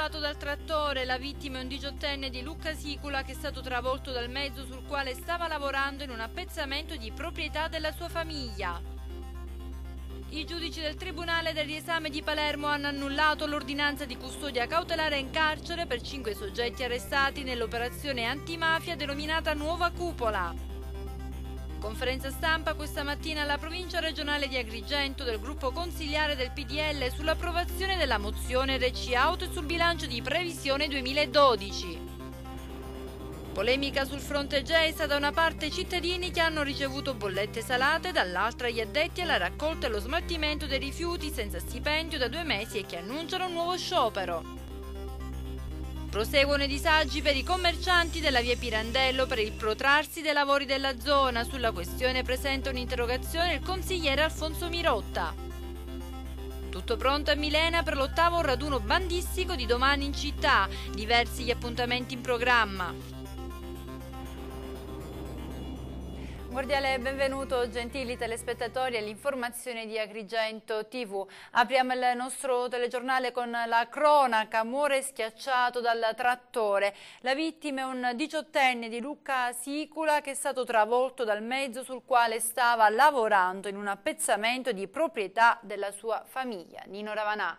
schiacciato dal trattore, la vittima è un diciottenne di Lucca Sicula che è stato travolto dal mezzo sul quale stava lavorando in un appezzamento di proprietà della sua famiglia. I giudici del Tribunale del Riesame di Palermo hanno annullato l'ordinanza di custodia cautelare in carcere per cinque soggetti arrestati nell'operazione antimafia denominata Nuova Cupola. Conferenza stampa questa mattina alla provincia regionale di Agrigento del gruppo consigliare del PDL sull'approvazione della mozione Reci Auto sul bilancio di previsione 2012. Polemica sul fronte GESA da una parte i cittadini che hanno ricevuto bollette salate, dall'altra gli addetti alla raccolta e allo smaltimento dei rifiuti senza stipendio da due mesi e che annunciano un nuovo sciopero. Proseguono i disagi per i commercianti della via Pirandello per il protrarsi dei lavori della zona. Sulla questione presenta un'interrogazione il consigliere Alfonso Mirotta. Tutto pronto a Milena per l'ottavo raduno bandistico di domani in città, diversi gli appuntamenti in programma. Cordiale benvenuto gentili telespettatori all'informazione di Agrigento TV. Apriamo il nostro telegiornale con la cronaca, muore schiacciato dal trattore. La vittima è un diciottenne di Lucca Sicula che è stato travolto dal mezzo sul quale stava lavorando in un appezzamento di proprietà della sua famiglia. Nino Ravanà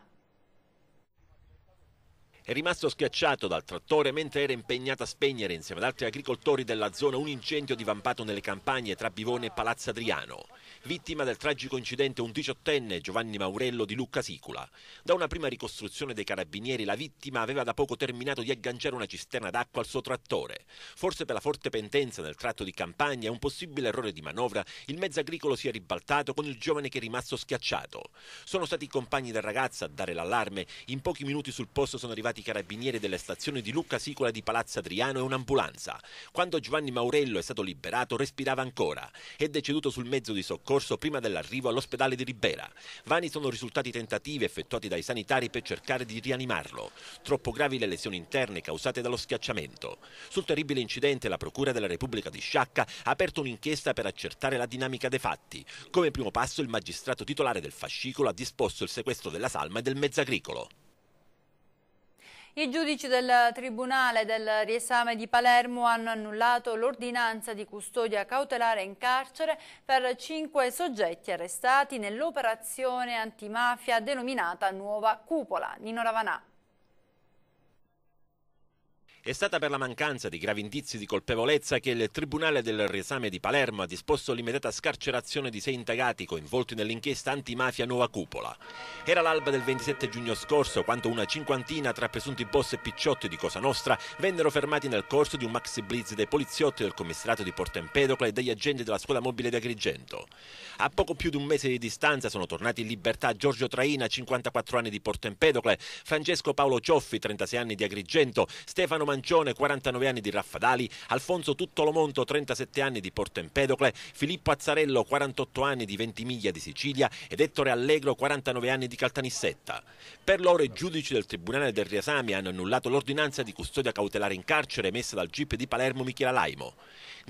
è rimasto schiacciato dal trattore mentre era impegnata a spegnere insieme ad altri agricoltori della zona un incendio divampato nelle campagne tra Bivone e Palazzo Adriano. Vittima del tragico incidente un diciottenne Giovanni Maurello di Lucca Sicula. Da una prima ricostruzione dei carabinieri la vittima aveva da poco terminato di agganciare una cisterna d'acqua al suo trattore. Forse per la forte pendenza nel tratto di campagna e un possibile errore di manovra il mezzo agricolo si è ribaltato con il giovane che è rimasto schiacciato. Sono stati i compagni del ragazzo a dare l'allarme. In pochi minuti sul posto sono arrivati arrivati i carabinieri delle stazioni di Lucca Sicola di Palazzo Adriano e un'ambulanza. Quando Giovanni Maurello è stato liberato respirava ancora. È deceduto sul mezzo di soccorso prima dell'arrivo all'ospedale di Ribera. Vani sono risultati tentativi effettuati dai sanitari per cercare di rianimarlo. Troppo gravi le lesioni interne causate dallo schiacciamento. Sul terribile incidente la Procura della Repubblica di Sciacca ha aperto un'inchiesta per accertare la dinamica dei fatti. Come primo passo il magistrato titolare del fascicolo ha disposto il sequestro della salma e del mezzagricolo. I giudici del Tribunale del riesame di Palermo hanno annullato l'ordinanza di custodia cautelare in carcere per cinque soggetti arrestati nell'operazione antimafia denominata Nuova Cupola. Nino Ravanà. È stata per la mancanza di gravi indizi di colpevolezza che il Tribunale del Riesame di Palermo ha disposto l'immediata scarcerazione di sei indagati coinvolti nell'inchiesta antimafia Nuova Cupola. Era l'alba del 27 giugno scorso quando una cinquantina tra presunti boss e picciotti di Cosa Nostra vennero fermati nel corso di un maxi blitz dei poliziotti del commissariato di Porto Empedocle e degli agenti della scuola mobile di Agrigento. A poco più di un mese di distanza sono tornati in libertà Giorgio Traina, 54 anni di Porto Empedocle, Francesco Paolo Cioffi, 36 anni di Agrigento, Stefano Mangiano, Mancione, 49 anni di Raffadali, Alfonso Tuttolomonto, 37 anni di Porto Empedocle, Filippo Azzarello, 48 anni di Ventimiglia di Sicilia ed Ettore Allegro, 49 anni di Caltanissetta. Per loro i giudici del Tribunale del Riesame hanno annullato l'ordinanza di custodia cautelare in carcere emessa dal GIP di Palermo Michela Laimo.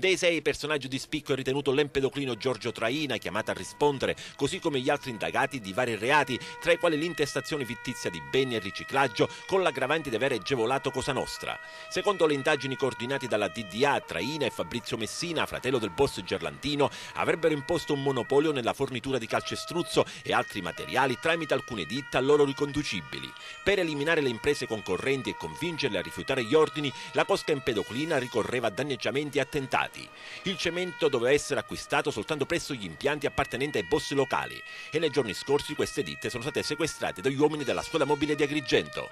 Dei sei personaggi di spicco è ritenuto l'empedoclino Giorgio Traina, chiamato a rispondere, così come gli altri indagati di vari reati, tra i quali l'intestazione fittizia di beni e riciclaggio, con l'aggravante di aver agevolato Cosa Nostra. Secondo le indagini coordinate dalla DDA, Traina e Fabrizio Messina, fratello del boss Gerlantino, avrebbero imposto un monopolio nella fornitura di calcestruzzo e altri materiali tramite alcune ditte a loro riconducibili. Per eliminare le imprese concorrenti e convincerle a rifiutare gli ordini, la cosca empedoclina ricorreva a danneggiamenti e attentati importati. Il cemento doveva essere acquistato soltanto presso gli impianti appartenenti ai boss locali e nei giorni scorsi queste ditte sono state sequestrate dagli uomini della scuola mobile di Agrigento.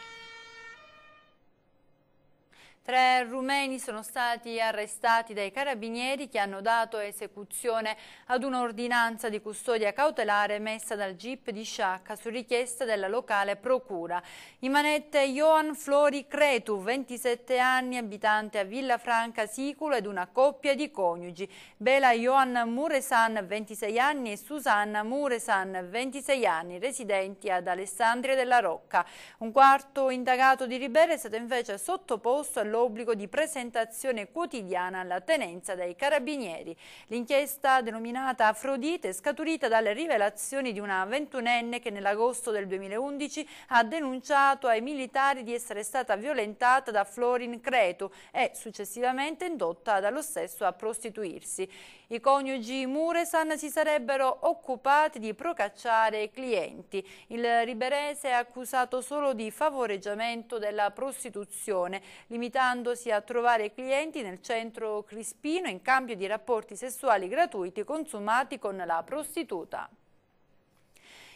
Tre rumeni sono stati arrestati dai carabinieri che hanno dato esecuzione ad un'ordinanza di custodia cautelare messa dal GIP di Sciacca su richiesta della locale procura. In manette Johan Flori Cretu, 27 anni, abitante a Villa Franca Siculo ed una coppia di coniugi. Bela Johan Muresan, 26 anni e Susanna Muresan, 26 anni, residenti ad Alessandria della Rocca. Un quarto indagato di Ribera è stato invece sottoposto all'ordine l'obbligo di presentazione quotidiana alla tenenza dei carabinieri. L'inchiesta denominata Afrodite è scaturita dalle rivelazioni di una ventunenne che nell'agosto del 2011 ha denunciato ai militari di essere stata violentata da Florin Creto e successivamente indotta dallo stesso a prostituirsi. I coniugi Muresan si sarebbero occupati di procacciare i clienti. Il riberese è accusato solo di favoreggiamento della prostituzione, limitando limitandosi a trovare clienti nel centro Crispino in cambio di rapporti sessuali gratuiti consumati con la prostituta.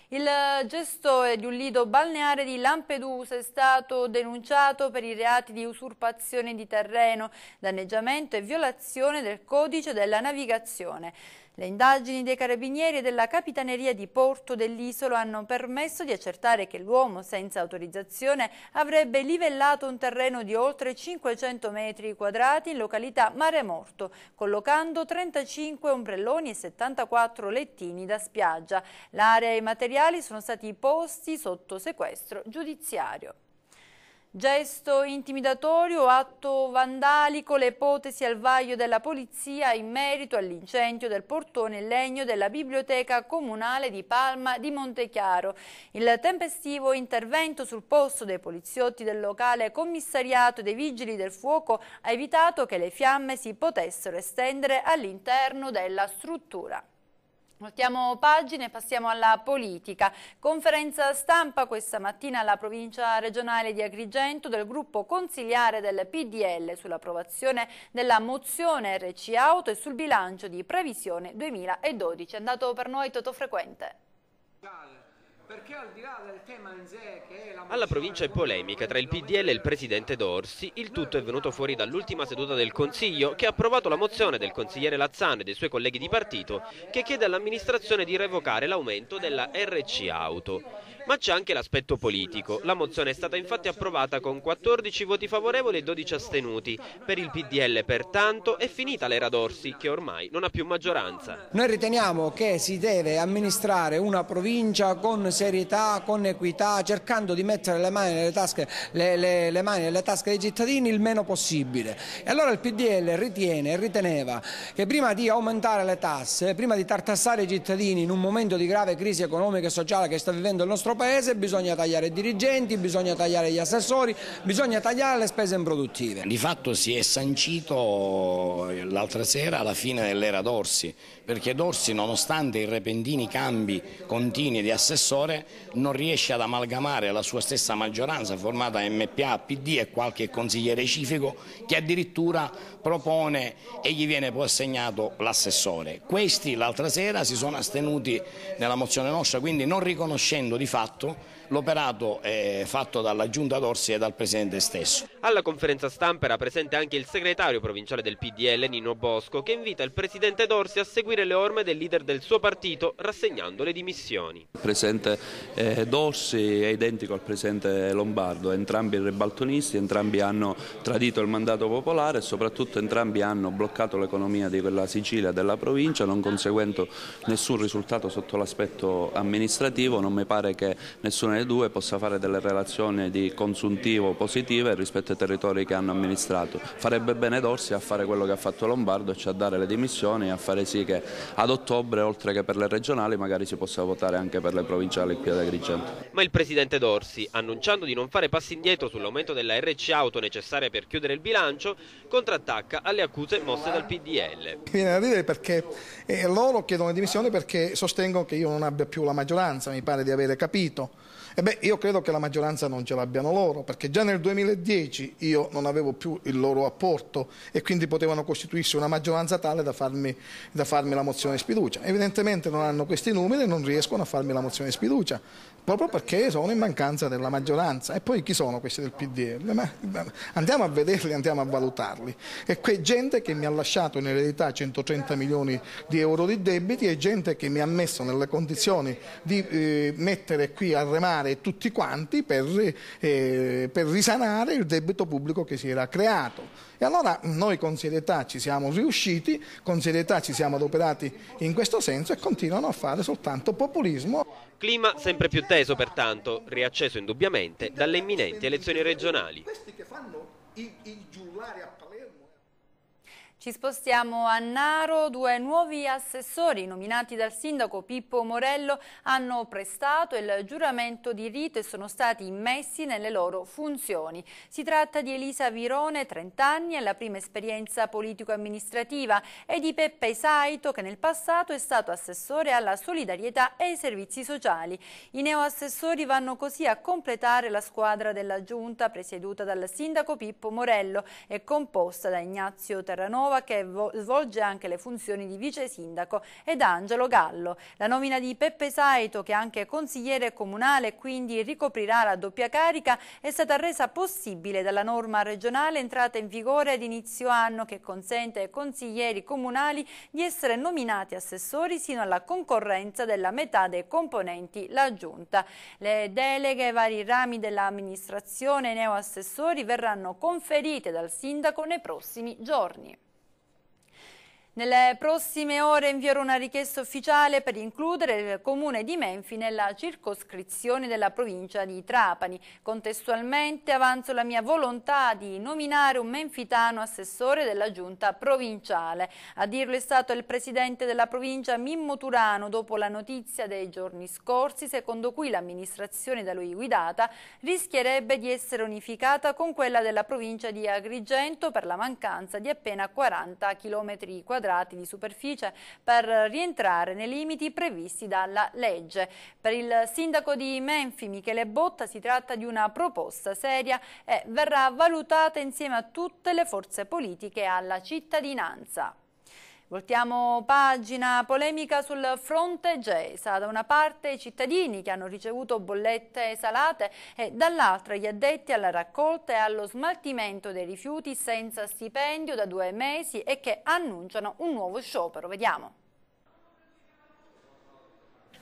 Il gestore di un lido balneare di Lampedusa è stato denunciato per i reati di usurpazione di terreno, danneggiamento e violazione del codice della navigazione. Le indagini dei carabinieri e della Capitaneria di Porto dell'isola hanno permesso di accertare che l'uomo senza autorizzazione avrebbe livellato un terreno di oltre 500 metri quadrati in località Mare Morto, collocando 35 ombrelloni e 74 lettini da spiaggia. L'area e i materiali sono stati posti sotto sequestro giudiziario. Gesto intimidatorio, atto vandalico, le ipotesi al vaglio della polizia in merito all'incendio del portone in legno della biblioteca comunale di Palma di Montechiaro. Il tempestivo intervento sul posto dei poliziotti del locale commissariato dei vigili del fuoco ha evitato che le fiamme si potessero estendere all'interno della struttura. Voltiamo pagine e passiamo alla politica. Conferenza stampa questa mattina alla provincia regionale di Agrigento del gruppo consigliare del PDL sull'approvazione della mozione RC Auto e sul bilancio di previsione 2012. È andato per noi Toto Frequente. Alla provincia è polemica tra il PDL e il presidente Dorsi, il tutto è venuto fuori dall'ultima seduta del Consiglio cioè che ha approvato la mozione del consigliere Lazzano e dei suoi colleghi di partito che chiede all'amministrazione di revocare l'aumento della RC Auto. Ma c'è anche l'aspetto politico. La mozione è stata infatti approvata con 14 voti favorevoli e 12 astenuti. Per il PDL pertanto è finita l'era Dorsi che ormai non ha più maggioranza. Noi riteniamo che si deve amministrare una provincia con serietà, con equità, cercando di mettere le mani nelle tasche, le, le, le mani nelle tasche dei cittadini il meno possibile. E allora il PDL ritiene e riteneva che prima di aumentare le tasse, prima di tartassare i cittadini in un momento di grave crisi economica e sociale che sta vivendo il nostro nostro paese bisogna tagliare i dirigenti, bisogna tagliare gli assessori, bisogna tagliare le spese improduttive. Di fatto si è sancito l'altra sera alla fine dell'era d'Orsi, perché Dorsi nonostante i repentini cambi continui di assessore non riesce ad amalgamare la sua stessa maggioranza formata MPA, PD e qualche consigliere civico che addirittura propone e gli viene poi assegnato l'assessore. Questi l'altra sera si sono astenuti nella mozione nostra quindi non riconoscendo di fatto l'operato è fatto dalla Giunta d'Orsi e dal Presidente stesso. Alla conferenza stampa era presente anche il segretario provinciale del PDL Nino Bosco che invita il Presidente d'Orsi a seguire le orme del leader del suo partito rassegnando le dimissioni. Il Presidente eh, d'Orsi è identico al Presidente Lombardo, entrambi ribaltonisti, entrambi hanno tradito il mandato popolare e soprattutto entrambi hanno bloccato l'economia di quella Sicilia e della provincia non conseguendo nessun risultato sotto l'aspetto amministrativo, non mi pare che nessuno Regione 2 possa fare delle relazioni di consuntivo positive rispetto ai territori che hanno amministrato. Farebbe bene Dorsi a fare quello che ha fatto Lombardo, cioè a dare le dimissioni e a fare sì che ad ottobre, oltre che per le regionali, magari si possa votare anche per le provinciali qui ad Agrigento. Ma il Presidente Dorsi, annunciando di non fare passi indietro sull'aumento della RC auto necessaria per chiudere il bilancio, contrattacca alle accuse mosse dal PDL. viene a ridere perché eh, loro chiedono le dimissioni perché sostengono che io non abbia più la maggioranza, mi pare di avere capito. E io credo che la maggioranza non ce l'abbiano loro, perché già nel 2010 io non avevo più il loro apporto e quindi potevano costituirsi una maggioranza tale da farmi, da farmi la mozione di sfiducia. Evidentemente non hanno questi numeri e non riescono a farmi la mozione di sfiducia proprio perché sono in mancanza della maggioranza. E poi chi sono questi del PDL? Eh, andiamo a vederli, andiamo a valutarli. E qui gente che mi ha lasciato in eredità 130 milioni di euro di debiti e gente che mi ha messo nelle condizioni di eh, mettere qui a remare tutti quanti per, eh, per risanare il debito pubblico che si era creato. E allora noi con serietà ci siamo riusciti, con serietà ci siamo adoperati in questo senso e continuano a fare soltanto populismo. Clima sempre più teso pertanto, riacceso indubbiamente dalle imminenti elezioni regionali. Questi che fanno i, i a a ci spostiamo a Naro, due nuovi assessori nominati dal sindaco Pippo Morello hanno prestato il giuramento di rito e sono stati immessi nelle loro funzioni. Si tratta di Elisa Virone, 30 anni, è la prima esperienza politico-amministrativa e di Peppe Saito che nel passato è stato assessore alla solidarietà e ai servizi sociali. I neoassessori vanno così a completare la squadra della giunta presieduta dal sindaco Pippo Morello e composta da Ignazio Terranova Genova che svolge anche le funzioni di vice sindaco ed Angelo Gallo. La nomina di Peppe Saito che è anche consigliere comunale e quindi ricoprirà la doppia carica è stata resa possibile dalla norma regionale entrata in vigore ad inizio anno che consente ai consiglieri comunali di essere nominati assessori sino alla concorrenza della metà dei componenti la giunta. Le deleghe ai vari rami dell'amministrazione e neoassessori verranno conferite dal sindaco nei prossimi giorni. Nelle prossime ore invierò una richiesta ufficiale per includere il comune di Menfi nella circoscrizione della provincia di Trapani. Contestualmente avanzo la mia volontà di nominare un menfitano assessore della giunta provinciale. A dirlo è stato il presidente della provincia Mimmo Turano dopo la notizia dei giorni scorsi secondo cui l'amministrazione da lui guidata rischierebbe di essere unificata con quella della provincia di Agrigento per la mancanza di appena 40 km quadrati quadrati di superficie per rientrare nei limiti previsti dalla legge. Per il sindaco di Menfi, Michele Botta, si tratta di una proposta seria e verrà valutata insieme a tutte le forze politiche e alla cittadinanza. Voltiamo pagina, polemica sul fronte GESA. Da una parte i cittadini che hanno ricevuto bollette salate e dall'altra gli addetti alla raccolta e allo smaltimento dei rifiuti senza stipendio da due mesi e che annunciano un nuovo sciopero. Vediamo.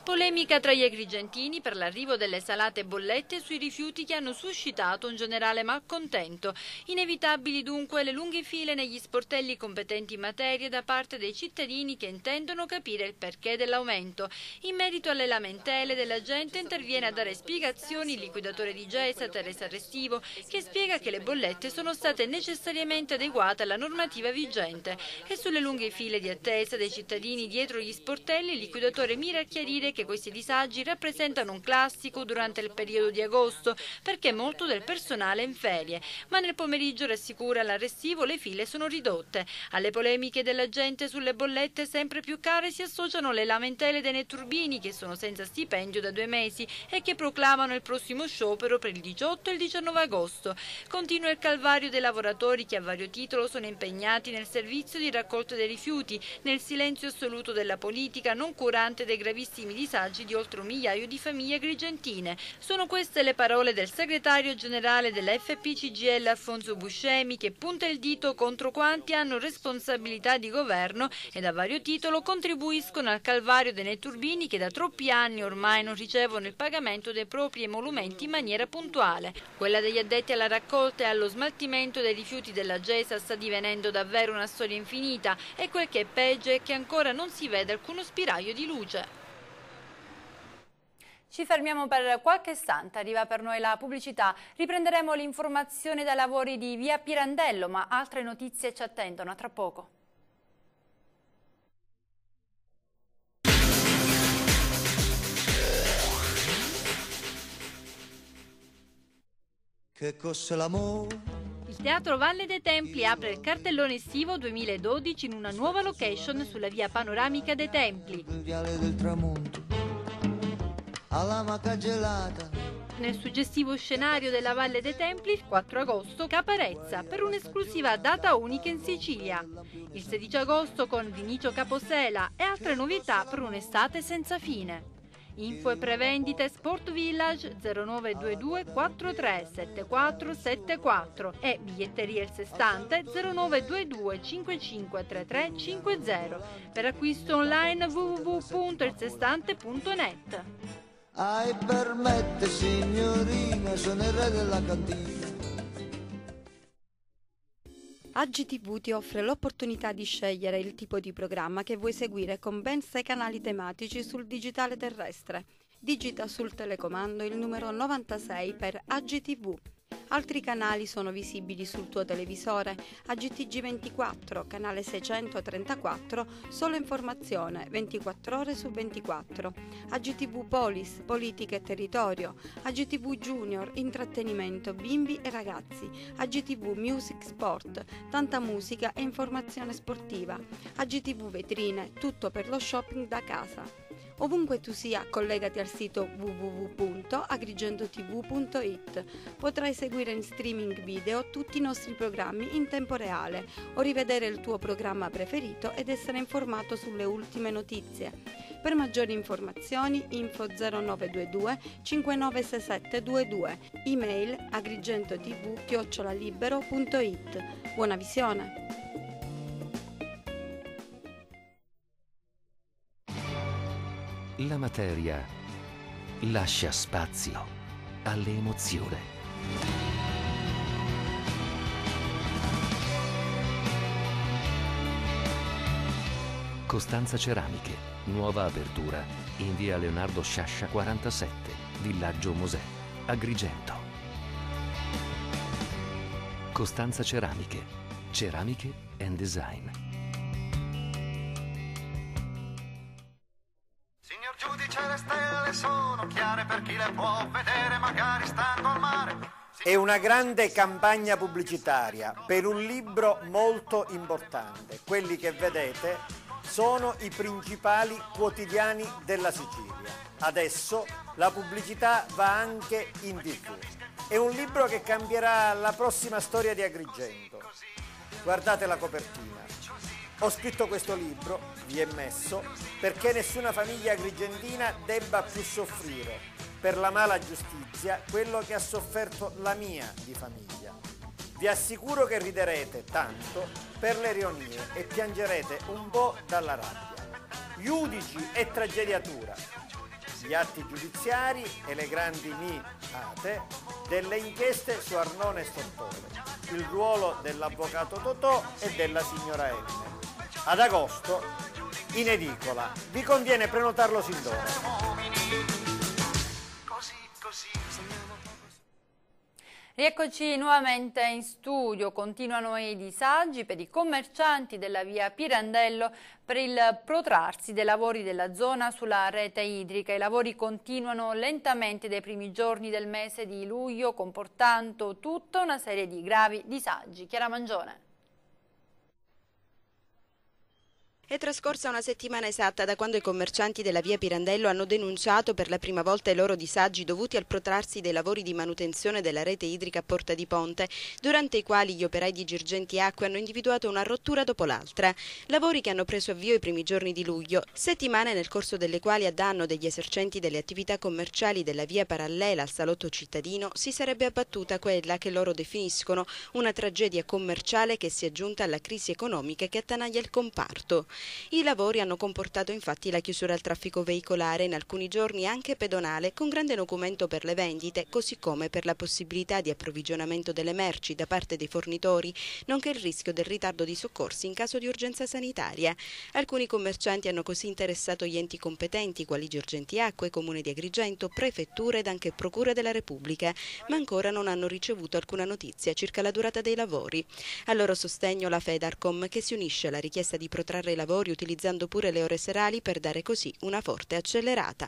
Polemica tra gli agrigentini per l'arrivo delle salate bollette sui rifiuti che hanno suscitato un generale malcontento. Inevitabili dunque le lunghe file negli sportelli competenti in materia da parte dei cittadini che intendono capire il perché dell'aumento. In merito alle lamentele della gente interviene a dare spiegazioni il liquidatore di Gesa, Teresa Restivo, che spiega che le bollette sono state necessariamente adeguate alla normativa vigente. E sulle lunghe file di attesa dei cittadini dietro gli sportelli il liquidatore mira a chiarire dire che questi disagi rappresentano un classico durante il periodo di agosto perché molto del personale è in ferie, ma nel pomeriggio rassicura l'arrestivo le file sono ridotte. Alle polemiche della gente sulle bollette sempre più care si associano le lamentele dei netturbini che sono senza stipendio da due mesi e che proclamano il prossimo sciopero per il 18 e il 19 agosto. Continua il calvario dei lavoratori che a vario titolo sono impegnati nel servizio di raccolta dei rifiuti, nel silenzio assoluto della politica non curante dei gravissimi disagi di oltre un migliaio di famiglie agrigentine. Sono queste le parole del segretario generale della FPCGL Alfonso Buscemi che punta il dito contro quanti hanno responsabilità di governo e da vario titolo contribuiscono al calvario dei netturbini che da troppi anni ormai non ricevono il pagamento dei propri emolumenti in maniera puntuale. Quella degli addetti alla raccolta e allo smaltimento dei rifiuti della GESA sta divenendo davvero una storia infinita e quel che è peggio è che ancora non si vede alcuno spiraglio di luce. Ci fermiamo per qualche istante, arriva per noi la pubblicità. Riprenderemo l'informazione dai lavori di Via Pirandello, ma altre notizie ci attendono. A tra poco. Che cos'è l'amore? Il Teatro Valle dei Templi apre il cartellone estivo 2012 in una nuova location sulla via panoramica dei Templi. Il viale del tramonto alla maca gelata. Nel suggestivo scenario della Valle dei Templi, 4 agosto, Caparezza per un'esclusiva data unica in Sicilia. Il 16 agosto con Vinicio Caposela e altre novità per un'estate senza fine. Info e prevendite Sport Village 0922 43 74 74 e biglietteria il sestante 0922 55 33 50 per acquisto online www.elsestante.net ai permette signorina, sono il re della cantina. AGTV ti offre l'opportunità di scegliere il tipo di programma che vuoi seguire con ben sei canali tematici sul digitale terrestre. Digita sul telecomando il numero 96 per AGTV Altri canali sono visibili sul tuo televisore a GTG24, canale 634, solo informazione 24 ore su 24, a GTV Polis, politica e territorio, a GTV Junior, intrattenimento, bimbi e ragazzi, a GTV Music Sport, tanta musica e informazione sportiva, a GTV Vetrine, tutto per lo shopping da casa. Ovunque tu sia, collegati al sito www.agrigentotv.it. Potrai seguire in streaming video tutti i nostri programmi in tempo reale o rivedere il tuo programma preferito ed essere informato sulle ultime notizie. Per maggiori informazioni info 0922 596722, email agrigentotv.it. Buona visione! La materia lascia spazio alle emozioni. Costanza Ceramiche, nuova apertura in via Leonardo Sciascia 47, Villaggio Mosè, Agrigento. Costanza Ceramiche, Ceramiche and Design. che sono chiare per chi le può vedere magari stando al mare. È una grande campagna pubblicitaria per un libro molto importante. Quelli che vedete sono i principali quotidiani della Sicilia. Adesso la pubblicità va anche in tv. È un libro che cambierà la prossima storia di Agrigento. Guardate la copertina. Ho scritto questo libro, vi è messo, perché nessuna famiglia agrigendina debba più soffrire per la mala giustizia quello che ha sofferto la mia di famiglia. Vi assicuro che riderete tanto per le rionie e piangerete un po' dalla rabbia. Giudici e tragediatura. Gli atti giudiziari e le grandi mi ate delle inchieste su Arnone Stortone, il ruolo dell'avvocato Totò e della signora Elmer ad agosto in edicola. Vi conviene prenotarlo sin d'ora. Rieccoci nuovamente in studio, continuano i disagi per i commercianti della via Pirandello per il protrarsi dei lavori della zona sulla rete idrica. I lavori continuano lentamente dai primi giorni del mese di luglio, comportando tutta una serie di gravi disagi. Chiara Mangione. È trascorsa una settimana esatta da quando i commercianti della via Pirandello hanno denunciato per la prima volta i loro disagi dovuti al protrarsi dei lavori di manutenzione della rete idrica a Porta di Ponte, durante i quali gli operai di Girgenti Acque hanno individuato una rottura dopo l'altra. Lavori che hanno preso avvio i primi giorni di luglio, settimane nel corso delle quali a danno degli esercenti delle attività commerciali della via parallela al salotto cittadino si sarebbe abbattuta quella che loro definiscono una tragedia commerciale che si è aggiunta alla crisi economica che attanaglia il comparto. I lavori hanno comportato infatti la chiusura al traffico veicolare in alcuni giorni anche pedonale con grande documento per le vendite così come per la possibilità di approvvigionamento delle merci da parte dei fornitori nonché il rischio del ritardo di soccorsi in caso di urgenza sanitaria. Alcuni commercianti hanno così interessato gli enti competenti quali Girgenti Acque, Comune di Agrigento, Prefettura ed anche Procura della Repubblica ma ancora non hanno ricevuto alcuna notizia circa la durata dei lavori. A loro sostegno la Fedarcom che si unisce alla richiesta di protrarre i lavori lavori utilizzando pure le ore serali per dare così una forte accelerata.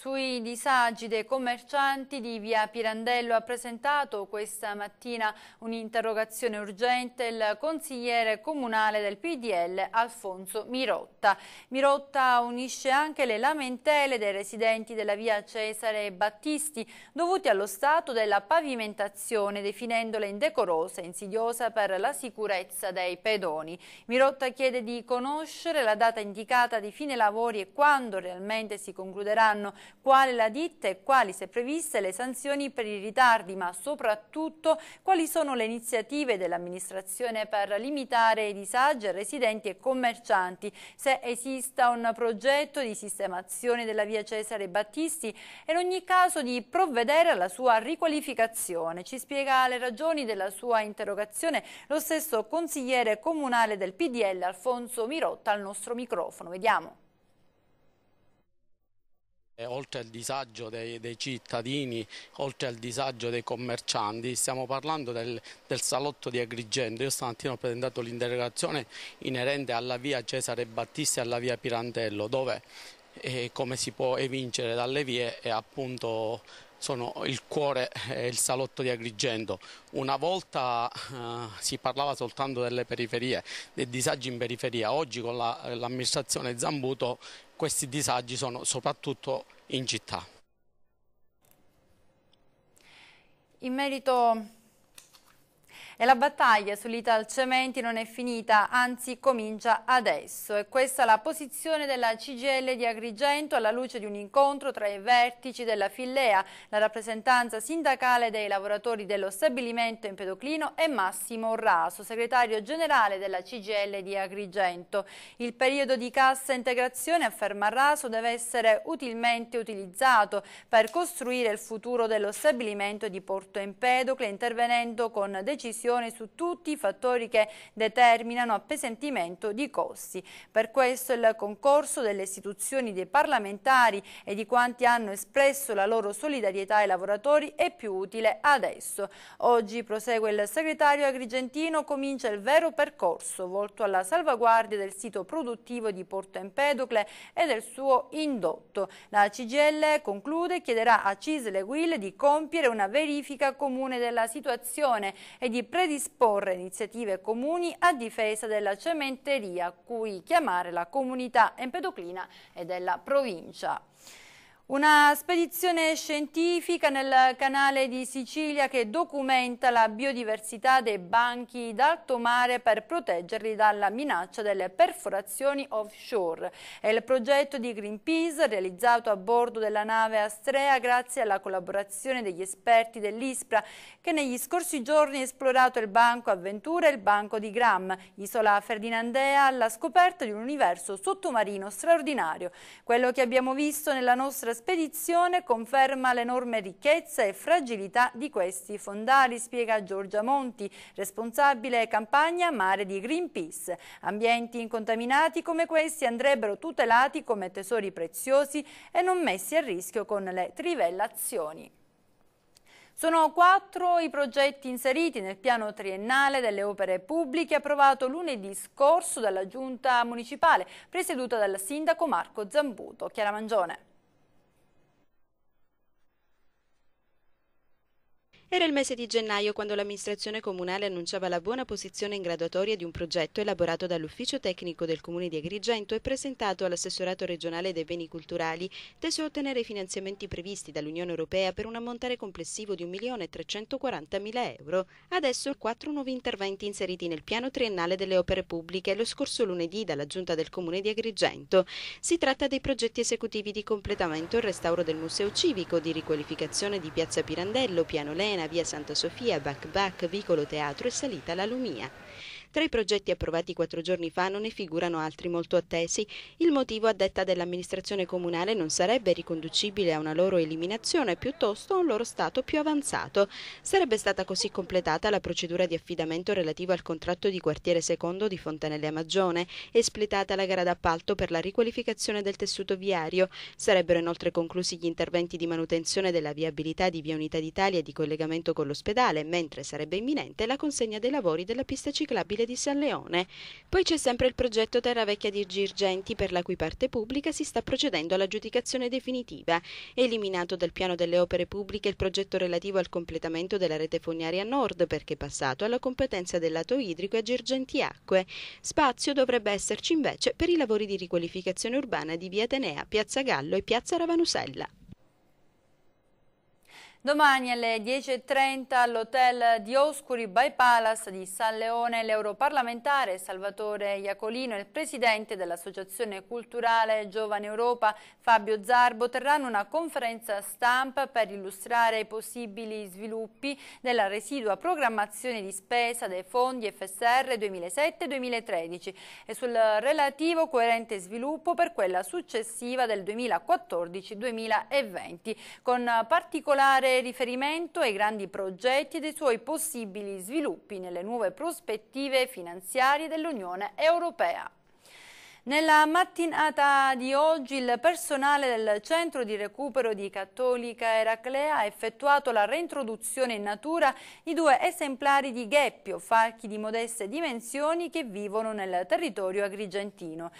sui disagi dei commercianti di via Pirandello ha presentato questa mattina un'interrogazione urgente il consigliere comunale del PDL Alfonso Mirotta. Mirotta unisce anche le lamentele dei residenti della via Cesare Battisti dovute allo stato della pavimentazione definendola indecorosa e insidiosa per la sicurezza dei pedoni. Mirotta chiede di conoscere la data indicata di fine lavori e quando realmente si concluderanno quale la ditta e quali, se previste, le sanzioni per i ritardi, ma soprattutto quali sono le iniziative dell'amministrazione per limitare i disagi a residenti e commercianti, se esista un progetto di sistemazione della via Cesare Battisti e in ogni caso di provvedere alla sua riqualificazione. Ci spiega le ragioni della sua interrogazione lo stesso consigliere comunale del PDL Alfonso Mirotta al nostro microfono. Vediamo. Oltre al disagio dei, dei, cittadini, oltre al disagio dei commercianti, stiamo parlando del, del salotto di Agrigento. Io stamattina ho presentato l'interrogazione inerente alla via Cesare Battisti e alla via Pirandello, dove eh, come si può evincere dalle vie è appunto sono il cuore e eh, il salotto di Agrigento. Una volta eh, si parlava soltanto delle periferie, dei disagi in periferia, oggi con l'amministrazione la, Zambuto questi disagi sono soprattutto in città. In merito e la battaglia sull'Ital Cementi non è finita, anzi comincia adesso. E questa è la posizione della CGL di Agrigento alla luce di un incontro tra i vertici della Fillea, la rappresentanza sindacale dei lavoratori dello stabilimento Empedoclino e Massimo Raso, segretario generale della CGL di Agrigento. Il periodo di cassa integrazione, afferma Raso, deve essere utilmente utilizzato per costruire il futuro dello stabilimento di Porto Empedocle intervenendo con decisioni valutazione su tutti i fattori che determinano appesantimento di costi. Per questo il concorso delle istituzioni dei parlamentari e di quanti hanno espresso la loro solidarietà ai lavoratori è più utile adesso. Oggi, prosegue il segretario agrigentino, comincia il vero percorso volto alla salvaguardia del sito produttivo di Porto Empedocle e del suo indotto. La CGL conclude e chiederà a Cisle Guil di compiere una verifica comune della situazione e di prevedere predisporre iniziative comuni a difesa della cementeria, cui chiamare la comunità empedoclina e della provincia. Una spedizione scientifica nel canale di Sicilia che documenta la biodiversità dei banchi d'alto mare per proteggerli dalla minaccia delle perforazioni offshore. È il progetto di Greenpeace realizzato a bordo della nave Astrea grazie alla collaborazione degli esperti dell'ISPRA che negli scorsi giorni ha esplorato il banco Aventura e il banco di Gram, isola Ferdinandea, alla scoperta di un universo sottomarino straordinario. Quello che abbiamo visto nella nostra spedizione conferma l'enorme ricchezza e fragilità di questi fondali, spiega Giorgia Monti, responsabile campagna mare di Greenpeace. Ambienti incontaminati come questi andrebbero tutelati come tesori preziosi e non messi a rischio con le trivellazioni. Sono quattro i progetti inseriti nel piano triennale delle opere pubbliche approvato lunedì scorso dalla giunta municipale presieduta dal sindaco Marco Zambuto. Chiara Mangione. Era il mese di gennaio quando l'amministrazione comunale annunciava la buona posizione in graduatoria di un progetto elaborato dall'ufficio tecnico del comune di Agrigento e presentato all'assessorato regionale dei beni culturali, teso a ottenere i finanziamenti previsti dall'Unione Europea per un ammontare complessivo di 1.340.000 euro. Adesso quattro nuovi interventi inseriti nel piano triennale delle opere pubbliche lo scorso lunedì dalla giunta del comune di Agrigento. Si tratta dei progetti esecutivi di completamento e restauro del museo civico, di riqualificazione di piazza Pirandello, piano Lena, Via Santa Sofia, Back Back, Vicolo Teatro e salita alla Lumia. Tra i progetti approvati quattro giorni fa non ne figurano altri molto attesi. Il motivo, a detta dell'amministrazione comunale, non sarebbe riconducibile a una loro eliminazione, piuttosto a un loro stato più avanzato. Sarebbe stata così completata la procedura di affidamento relativa al contratto di quartiere secondo di Fontanelle a Magione, espletata la gara d'appalto per la riqualificazione del tessuto viario. Sarebbero inoltre conclusi gli interventi di manutenzione della viabilità di Via Unità d'Italia e di collegamento con l'ospedale, mentre sarebbe imminente la consegna dei lavori della pista ciclabile Civile di San Leone. Poi c'è sempre il progetto Terra Vecchia di Girgenti per la cui parte pubblica si sta procedendo all'aggiudicazione definitiva. Eliminato dal piano delle opere pubbliche il progetto relativo al completamento della rete fognaria nord perché passato alla competenza del lato idrico a Girgenti Acque. Spazio dovrebbe esserci invece per i lavori di riqualificazione urbana di via Atenea, piazza Gallo e piazza Ravanusella. Domani alle 10.30 all'hotel di Oscuri by Palace di San Leone l'europarlamentare Salvatore Iacolino e il presidente dell'Associazione Culturale Giovane Europa Fabio Zarbo terranno una conferenza stampa per illustrare i possibili sviluppi della residua programmazione di spesa dei fondi FSR 2007-2013 e sul relativo coerente sviluppo per quella successiva del 2014-2020 con particolare fare riferimento ai grandi progetti e dei suoi possibili sviluppi nelle nuove prospettive finanziarie dell'Unione Europea. Nella mattinata di oggi il personale del centro di recupero di Cattolica Eraclea ha effettuato la reintroduzione in natura di due esemplari di gheppio, falchi di modeste dimensioni che vivono nel territorio agrigentino.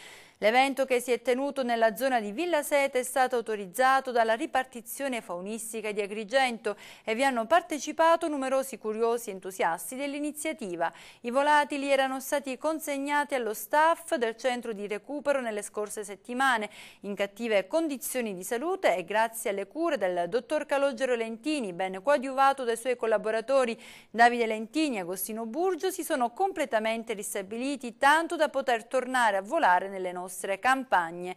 L'evento che si è tenuto nella zona di Villa Sete è stato autorizzato dalla ripartizione faunistica di Agrigento e vi hanno partecipato numerosi curiosi entusiasti dell'iniziativa. I volatili erano stati consegnati allo staff del centro di recupero nelle scorse settimane in cattive condizioni di salute e grazie alle cure del dottor Calogero Lentini, ben coadiuvato dai suoi collaboratori Davide Lentini e Agostino Burgio, si sono completamente ristabiliti tanto da poter tornare a volare nelle nostre nostre campagne.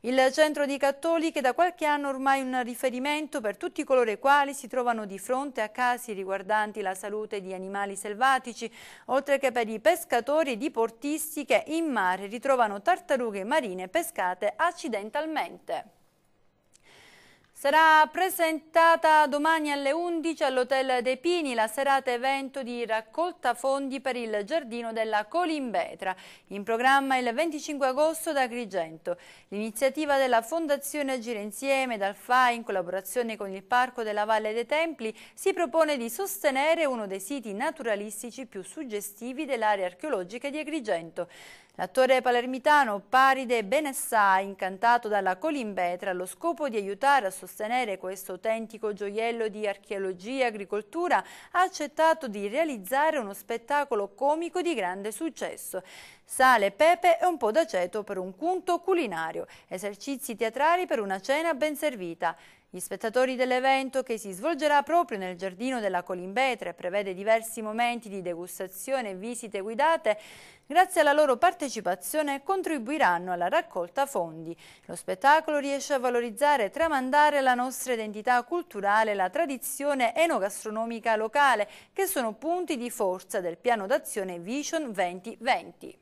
Il centro di Cattoliche da qualche anno ormai un riferimento per tutti coloro i quali si trovano di fronte a casi riguardanti la salute di animali selvatici, oltre che per i pescatori e i portisti che in mare ritrovano tartarughe marine pescate accidentalmente. Sarà presentata domani alle 11 all'Hotel De Pini la serata evento di raccolta fondi per il Giardino della Colimbetra, in programma il 25 agosto da Agrigento. L'iniziativa della Fondazione Agire Insieme dal FAI in collaborazione con il Parco della Valle dei Templi si propone di sostenere uno dei siti naturalistici più suggestivi dell'area archeologica di Agrigento. L'attore palermitano Paride Benessà, incantato dalla colimbetra, allo scopo di aiutare a sostenere questo autentico gioiello di archeologia e agricoltura, ha accettato di realizzare uno spettacolo comico di grande successo. Sale, pepe e un po' d'aceto per un punto culinario, esercizi teatrali per una cena ben servita. Gli spettatori dell'evento, che si svolgerà proprio nel giardino della Colimbetre, prevede diversi momenti di degustazione e visite guidate, grazie alla loro partecipazione contribuiranno alla raccolta fondi. Lo spettacolo riesce a valorizzare e tramandare la nostra identità culturale e la tradizione enogastronomica locale, che sono punti di forza del piano d'azione Vision 2020.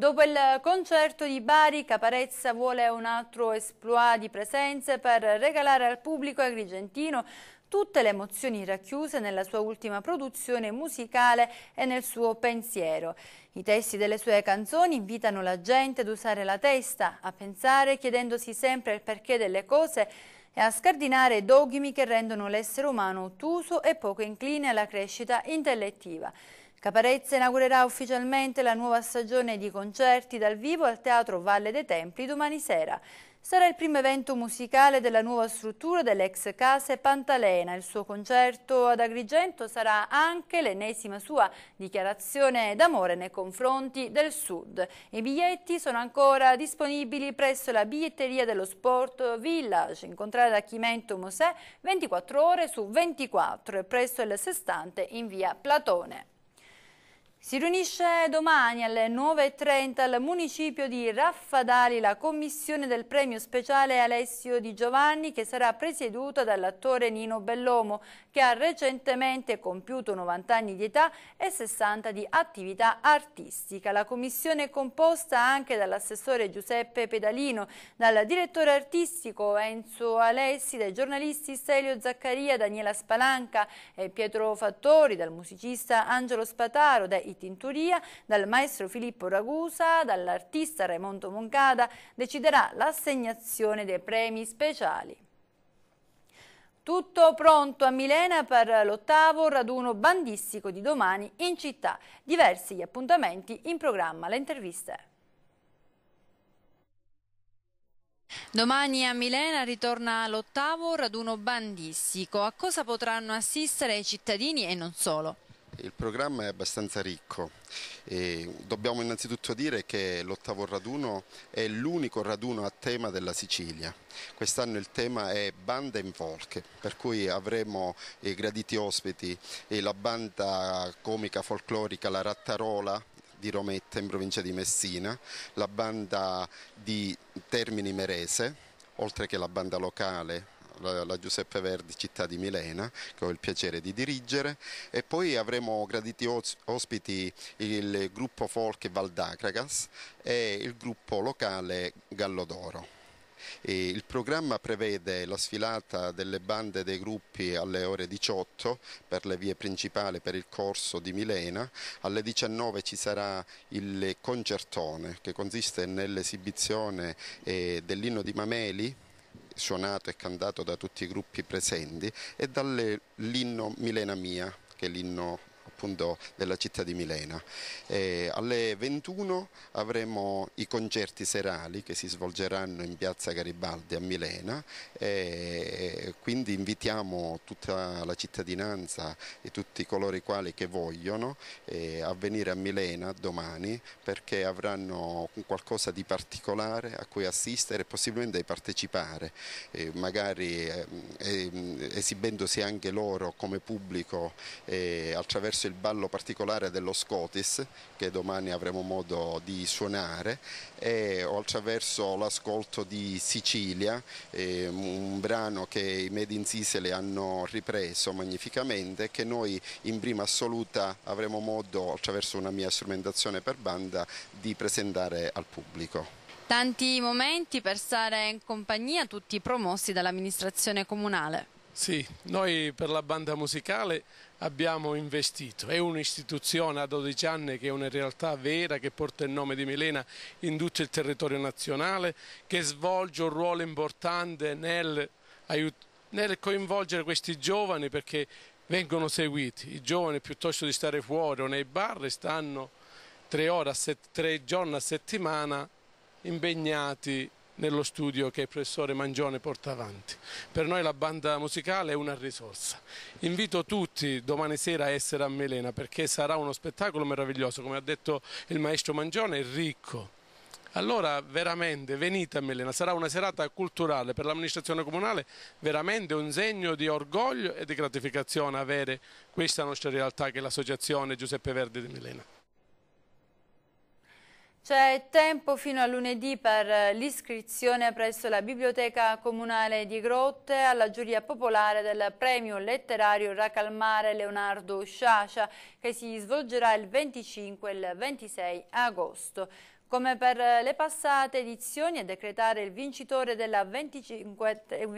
Dopo il concerto di Bari, Caparezza vuole un altro esploit di presenze per regalare al pubblico agrigentino tutte le emozioni racchiuse nella sua ultima produzione musicale e nel suo pensiero. I testi delle sue canzoni invitano la gente ad usare la testa, a pensare chiedendosi sempre il perché delle cose e a scardinare dogmi che rendono l'essere umano ottuso e poco incline alla crescita intellettiva. Caparezza inaugurerà ufficialmente la nuova stagione di concerti dal vivo al Teatro Valle dei Templi domani sera. Sarà il primo evento musicale della nuova struttura dell'ex case Pantalena. Il suo concerto ad Agrigento sarà anche l'ennesima sua dichiarazione d'amore nei confronti del Sud. I biglietti sono ancora disponibili presso la biglietteria dello Sport Village, incontrata da Chimento Mosè 24 ore su 24 e presso il sestante in via Platone. Si riunisce domani alle 9.30 al municipio di Raffadali la commissione del premio speciale Alessio Di Giovanni che sarà presieduta dall'attore Nino Bellomo che ha recentemente compiuto 90 anni di età e 60 di attività artistica. La commissione è composta anche dall'assessore Giuseppe Pedalino, dal direttore artistico Enzo Alessi, dai giornalisti Stelio Zaccaria, Daniela Spalanca e Pietro Fattori, dal musicista Angelo Spataro, dai e Tintoria, dal maestro Filippo Ragusa, dall'artista Raimondo Moncada, deciderà l'assegnazione dei premi speciali. Tutto pronto a Milena per l'ottavo raduno bandistico di domani in città. Diversi gli appuntamenti in programma, le interviste. Domani a Milena ritorna l'ottavo raduno bandistico. A cosa potranno assistere i cittadini e non solo? Il programma è abbastanza ricco. E dobbiamo innanzitutto dire che l'ottavo raduno è l'unico raduno a tema della Sicilia. Quest'anno il tema è Banda in Folk, per cui avremo i graditi ospiti e la banda comica folclorica La Rattarola, di Rometta in provincia di Messina, la banda di Termini Merese, oltre che la banda locale la, Giuseppe Verdi città di Milena che ho il piacere di dirigere e poi avremo graditi ospiti il gruppo folk Valdacragas e il gruppo locale Gallodoro. E il programma prevede la sfilata delle bande dei gruppi alle ore 18 per le vie principali per il corso di Milena, alle 19 ci sarà il concertone che consiste nell'esibizione eh, dell'inno di Mameli suonato e cantato da tutti i gruppi presenti, e dall'inno Milena Mia, che è l'inno appunto della città di Milena. E alle 21 avremo i concerti serali che si svolgeranno in piazza Garibaldi a Milena e quindi invitiamo tutta la cittadinanza e tutti coloro i quali che vogliono eh, a venire a Milena domani perché avranno qualcosa di particolare a cui assistere e possibilmente partecipare, eh, magari eh, ehm, esibendosi anche loro come pubblico attraverso adesso il ballo particolare dello Scotis che domani avremo modo di suonare e attraverso l'ascolto di Sicilia, un brano che i Made in Sicily hanno ripreso magnificamente che noi in prima assoluta avremo modo attraverso una mia strumentazione per banda di presentare al pubblico. Tanti momenti per stare in compagnia, tutti promossi dall'amministrazione comunale. Sì, noi per la banda musicale abbiamo investito, è un'istituzione a 12 anni che è una realtà vera che porta il nome di Milena in tutto il territorio nazionale, che svolge un ruolo importante nel, nel coinvolgere questi giovani perché vengono seguiti, i giovani piuttosto di stare fuori o nei bar stanno tre, ore, tre giorni a settimana impegnati nello studio che il professore Mangione porta avanti. Per noi la banda musicale è una risorsa. Invito tutti domani sera a essere a Melena perché sarà uno spettacolo meraviglioso, come ha detto il maestro Mangione, è ricco. Allora veramente venite a Melena, sarà una serata culturale per l'amministrazione comunale, veramente un segno di orgoglio e di gratificazione avere questa nostra realtà che è l'associazione Giuseppe Verdi di Melena. C'è tempo fino a lunedì per eh, l'iscrizione presso la Biblioteca Comunale di Grotte alla giuria popolare del premio letterario Racalmare Leonardo Sciascia che si svolgerà il 25 e il 26 agosto come per eh, le passate edizioni, a decretare il vincitore della 25, eh,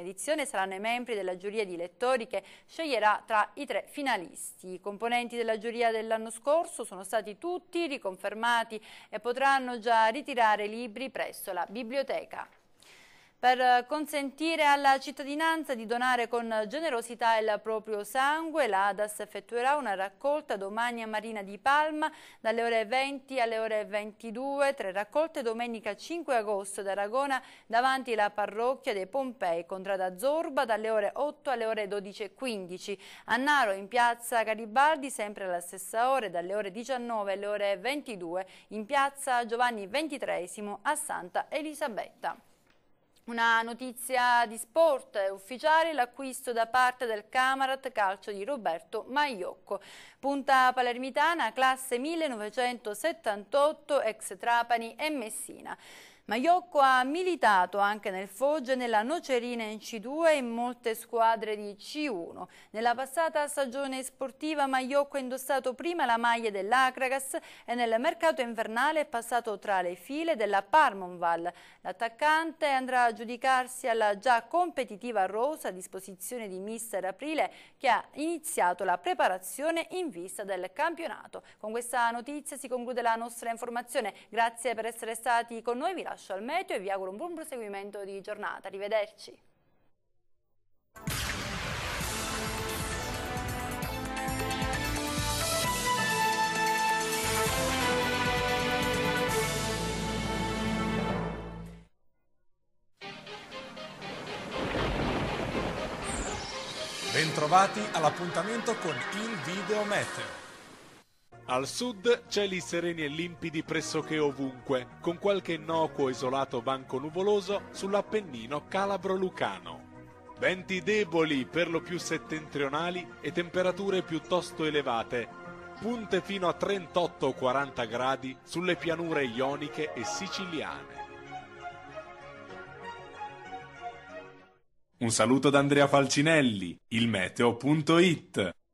edizione saranno i membri della giuria di lettori che sceglierà tra i tre finalisti. I componenti della giuria dell'anno scorso sono stati tutti riconfermati e potranno già ritirare libri presso la biblioteca per consentire alla cittadinanza di donare con generosità il proprio sangue. L'ADAS effettuerà una raccolta domani a Marina di Palma dalle ore 20 alle ore 22, tre raccolte domenica 5 agosto ad Aragona davanti alla parrocchia dei Pompei, contrada Zorba dalle ore 8 alle ore 12.15, a Naro in piazza Garibaldi sempre alla stessa ora dalle ore 19 alle ore 22, in piazza Giovanni XXIII a Santa Elisabetta. Una notizia di sport ufficiale, l'acquisto da parte del Camarat Calcio di Roberto Maiocco. Punta palermitana, classe 1978, ex Trapani e Messina. Maiocco ha militato anche nel Foggia, e nella Nocerina in C2 e in molte squadre di C1. Nella passata stagione sportiva Maiocco ha indossato prima la maglia dell'Acragas e nel mercato invernale è passato tra le file della Parmonval. L'attaccante andrà a giudicarsi alla già competitiva rosa a disposizione di mister Aprile che ha iniziato la preparazione in vista del campionato. Con questa notizia si conclude la nostra informazione. Grazie per essere stati con noi. Vi lascio lascio al meteo e vi auguro un buon proseguimento di giornata. Arrivederci. Bentrovati all'appuntamento con il Video Meteo. Al sud cieli sereni e limpidi pressoché ovunque, con qualche innocuo isolato banco nuvoloso sull'Appennino calabro-lucano. Venti deboli, per lo più settentrionali, e temperature piuttosto elevate, punte fino a 38-40 gradi sulle pianure ioniche e siciliane. Un saluto da Andrea Falcinelli, il meteo.it